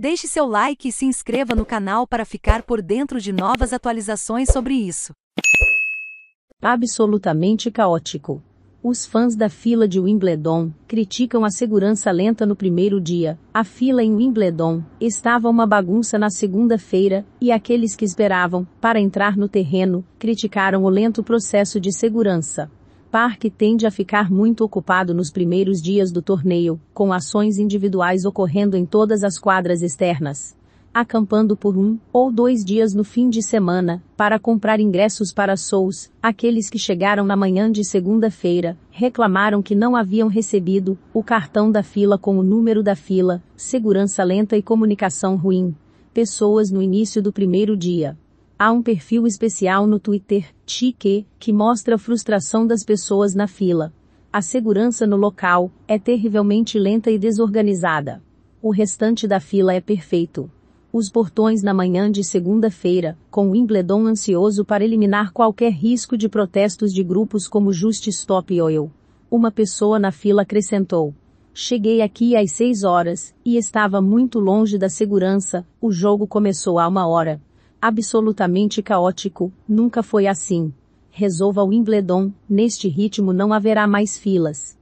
Deixe seu like e se inscreva no canal para ficar por dentro de novas atualizações sobre isso. Absolutamente caótico. Os fãs da fila de Wimbledon criticam a segurança lenta no primeiro dia. A fila em Wimbledon estava uma bagunça na segunda-feira, e aqueles que esperavam para entrar no terreno criticaram o lento processo de segurança. Park tende a ficar muito ocupado nos primeiros dias do torneio, com ações individuais ocorrendo em todas as quadras externas. Acampando por um ou dois dias no fim de semana, para comprar ingressos para shows, aqueles que chegaram na manhã de segunda-feira reclamaram que não haviam recebido o cartão da fila com o número da fila, segurança lenta e comunicação ruim. Pessoas no início do primeiro dia Há um perfil especial no Twitter, Tique, que mostra a frustração das pessoas na fila. A segurança no local é terrivelmente lenta e desorganizada. O restante da fila é perfeito. Os portões na manhã de segunda-feira, com Wimbledon ansioso para eliminar qualquer risco de protestos de grupos como Just Stop Oil. Uma pessoa na fila acrescentou. Cheguei aqui às 6 horas, e estava muito longe da segurança, o jogo começou a uma hora absolutamente caótico, nunca foi assim. Resolva o Wimbledon, neste ritmo não haverá mais filas.